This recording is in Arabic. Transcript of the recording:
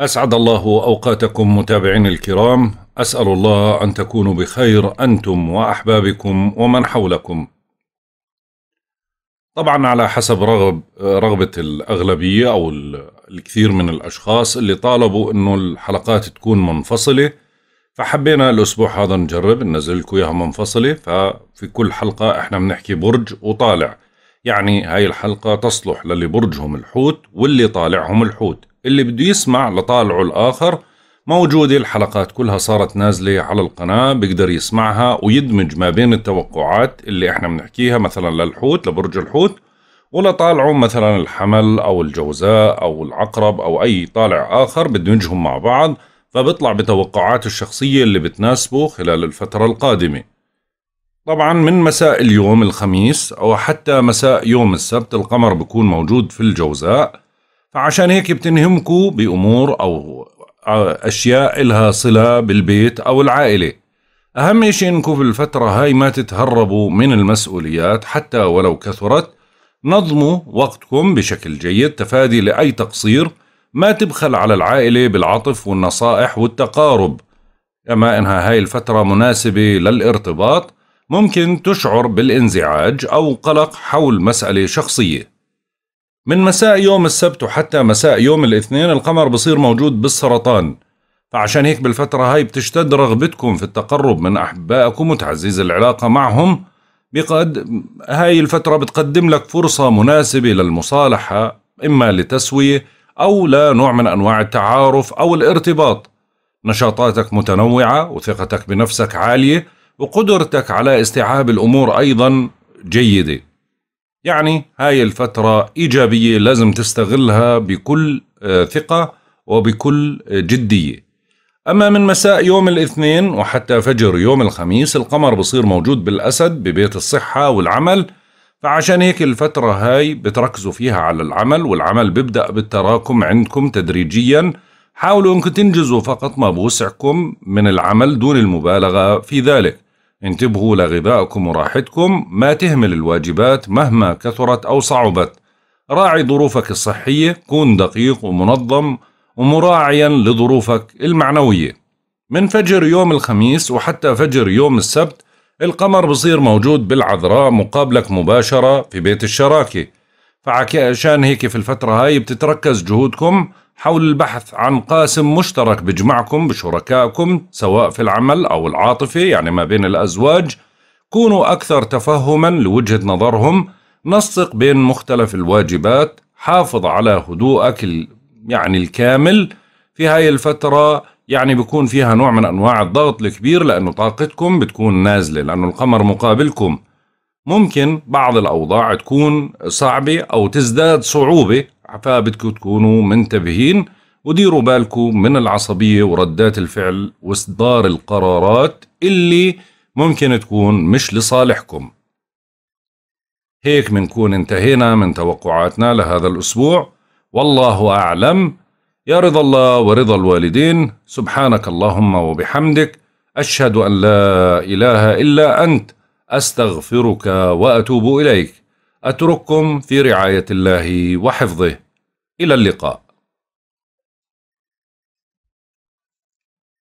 أسعد الله أوقاتكم متابعين الكرام أسأل الله أن تكونوا بخير أنتم وأحبابكم ومن حولكم طبعا على حسب رغب رغبة الأغلبية أو الكثير من الأشخاص اللي طالبوا أنه الحلقات تكون منفصلة فحبينا الأسبوع هذا نجرب ننزل لكم إياها منفصلة ففي كل حلقة إحنا بنحكي برج وطالع يعني هاي الحلقة تصلح للي برجهم الحوت واللي طالعهم الحوت اللي بده يسمع لطالعه الآخر موجودة الحلقات كلها صارت نازلة على القناة بيقدر يسمعها ويدمج ما بين التوقعات اللي احنا بنحكيها مثلا للحوت لبرج الحوت ولطالعه مثلا الحمل أو الجوزاء أو العقرب أو أي طالع آخر بدمجهم مع بعض فبيطلع بتوقعاته الشخصية اللي بتناسبه خلال الفترة القادمة طبعا من مساء اليوم الخميس أو حتى مساء يوم السبت القمر بيكون موجود في الجوزاء فعشان هيك بتنهمكوا بأمور أو أشياء إلها صلة بالبيت أو العائلة أهم شيء إنكم في الفترة هاي ما تتهربوا من المسؤوليات حتى ولو كثرت نظموا وقتكم بشكل جيد تفادي لأي تقصير ما تبخل على العائلة بالعطف والنصائح والتقارب كما إنها هاي الفترة مناسبة للارتباط ممكن تشعر بالانزعاج أو قلق حول مسألة شخصية من مساء يوم السبت وحتى مساء يوم الاثنين القمر بصير موجود بالسرطان فعشان هيك بالفترة هاي بتشتد رغبتكم في التقرب من أحبائكم وتعزيز العلاقة معهم بقد هاي الفترة بتقدم لك فرصة مناسبة للمصالحة إما لتسوية أو لنوع من أنواع التعارف أو الارتباط نشاطاتك متنوعة وثقتك بنفسك عالية وقدرتك على استيعاب الأمور أيضا جيدة يعني هاي الفترة إيجابية لازم تستغلها بكل آه، ثقة وبكل آه، جدية أما من مساء يوم الاثنين وحتى فجر يوم الخميس القمر بصير موجود بالأسد ببيت الصحة والعمل فعشان هيك الفترة هاي بتركزوا فيها على العمل والعمل بيبدأ بالتراكم عندكم تدريجيا حاولوا أنكم تنجزوا فقط ما بوسعكم من العمل دون المبالغة في ذلك انتبهوا لغذائكم وراحتكم ما تهمل الواجبات مهما كثرت أو صعبت راعي ظروفك الصحية كن دقيق ومنظم ومراعيا لظروفك المعنوية من فجر يوم الخميس وحتى فجر يوم السبت القمر بصير موجود بالعذراء مقابلك مباشرة في بيت الشراكة فعشان هيك في الفترة هاي بتتركز جهودكم حول البحث عن قاسم مشترك بجمعكم بشركائكم سواء في العمل أو العاطفة يعني ما بين الأزواج كونوا أكثر تفهما لوجهة نظرهم نسق بين مختلف الواجبات حافظ على هدوءك يعني الكامل في هاي الفترة يعني بيكون فيها نوع من أنواع الضغط الكبير لأنه طاقتكم بتكون نازلة لأنه القمر مقابلكم ممكن بعض الأوضاع تكون صعبة أو تزداد صعوبة فبدكم تكونوا منتبهين وديروا بالكم من العصبية وردات الفعل واصدار القرارات اللي ممكن تكون مش لصالحكم هيك منكون انتهينا من توقعاتنا لهذا الأسبوع والله أعلم يا رضا الله ورضا الوالدين سبحانك اللهم وبحمدك أشهد أن لا إله إلا أنت أستغفرك وأتوب إليك أترككم في رعاية الله وحفظه إلى اللقاء